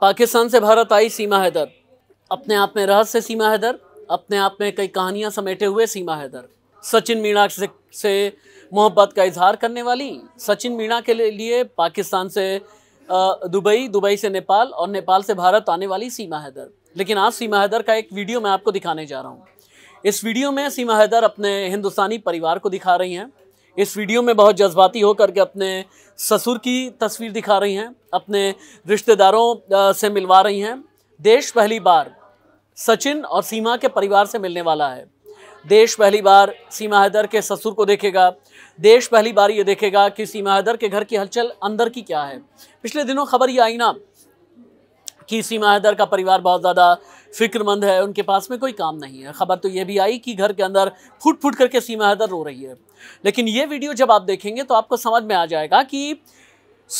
पाकिस्तान से भारत आई सीमा हैदर अपने आप में रहस्य सीमा हैदर अपने आप में कई कहानियां समेटे हुए सीमा हैदर सचिन मीणा से, से मोहब्बत का इजहार करने वाली सचिन मीणा के लिए पाकिस्तान से दुबई दुबई से नेपाल और नेपाल से भारत आने वाली सीमा हैदर लेकिन आज सीमा हैदर का एक वीडियो मैं आपको दिखाने जा रहा हूँ इस वीडियो में सीमा हैदर अपने हिंदुस्तानी परिवार को दिखा रही हैं इस वीडियो में बहुत जज्बाती होकर के अपने ससुर की तस्वीर दिखा रही हैं अपने रिश्तेदारों से मिलवा रही हैं देश पहली बार सचिन और सीमा के परिवार से मिलने वाला है देश पहली बार सीमा हैदर के ससुर को देखेगा देश पहली बार ये देखेगा कि सीमा हैदर के घर की हलचल अंदर की क्या है पिछले दिनों खबर ये आई ना कि सीमा हैदर का परिवार बहुत ज़्यादा फिक्रमंद है उनके पास में कोई काम नहीं है खबर तो ये भी आई कि घर के अंदर फुट फुट करके सीमा हैदर रो रही है लेकिन ये वीडियो जब आप देखेंगे तो आपको समझ में आ जाएगा कि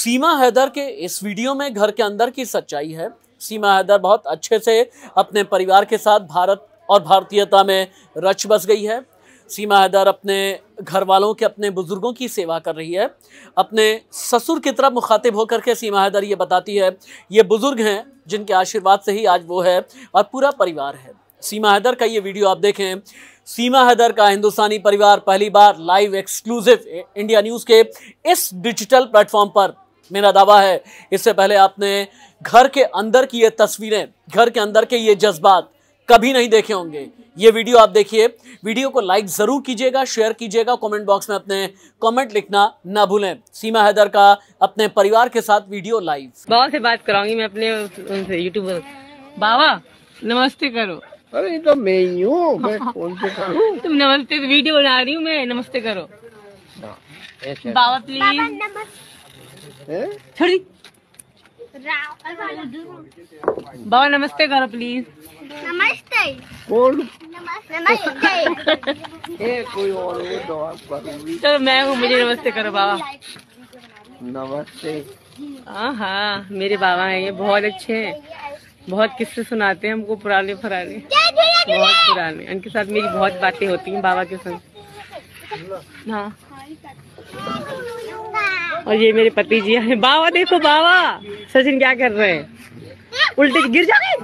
सीमा हैदर के इस वीडियो में घर के अंदर की सच्चाई है सीमा हैदर बहुत अच्छे से अपने परिवार के साथ भारत और भारतीयता में रच बस गई है सीमा हैदर अपने घर वालों के अपने बुज़ुर्गों की सेवा कर रही है अपने ससुर की तरफ मुखातिब होकर के सीमा हैदर ये बताती है ये बुज़ुर्ग हैं जिनके आशीर्वाद से ही आज वो है और पूरा परिवार है सीमा हैदर का ये वीडियो आप देखें सीमा हैदर का हिंदुस्तानी परिवार पहली बार लाइव एक्सक्लूसिव इंडिया न्यूज़ के इस डिजिटल प्लेटफॉर्म पर मेरा दावा है इससे पहले आपने घर के अंदर की ये तस्वीरें घर के अंदर के ये जज्बात कभी नहीं देखे होंगे ये वीडियो आप देखिए वीडियो को लाइक ज़रूर कीजिएगा शेयर कीजिएगा कमेंट बॉक्स में अपने कमेंट लिखना ना भूलें सीमा हैदर का अपने परिवार के साथ वीडियो लाइव बाबा से बात कराऊंगी मैं अपने उनसे यूट्यूबर बाबा नमस्ते करो अरे तो मैं ही हूँ मैं कौन से तुम नमस्ते वीडियो बना रही हूँ मैं नमस्ते करो हाँ, बाबा प्लीज बाबा नमस्ते छोड़ी बाबा नमस्ते करो प्लीज नमस्ते बोल नमस्ते कोई और चलो मैं हूँ मुझे नमस्ते करो बाबा नमस्ते हाँ हाँ मेरे बाबा हैं ये बहुत अच्छे हैं बहुत किस्से सुनाते हैं हमको पुराने फराने बहुत पुराने उनके साथ मेरी बहुत बातें होती हैं बाबा के संग हाँ, हाँ। और ये मेरे पति जी हैं बाबा देखो बाबा सचिन क्या कर रहे हैं उल्टे गिर जाए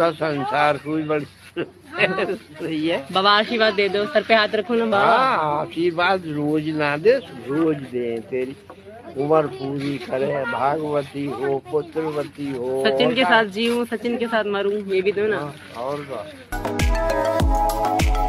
का संसार कोई बड़ी सही है बाबा आशीर्वाद दे दो सर पे हाथ रखो ना बाबा हाँ, आशीर्वाद रोज ना दे रोज दे तेरी उम्र पूरी करे भागवती हो पुत्रवती हो सचिन के साथ जीऊँ सचिन के साथ मरूँ ये भी दो ना हाँ, और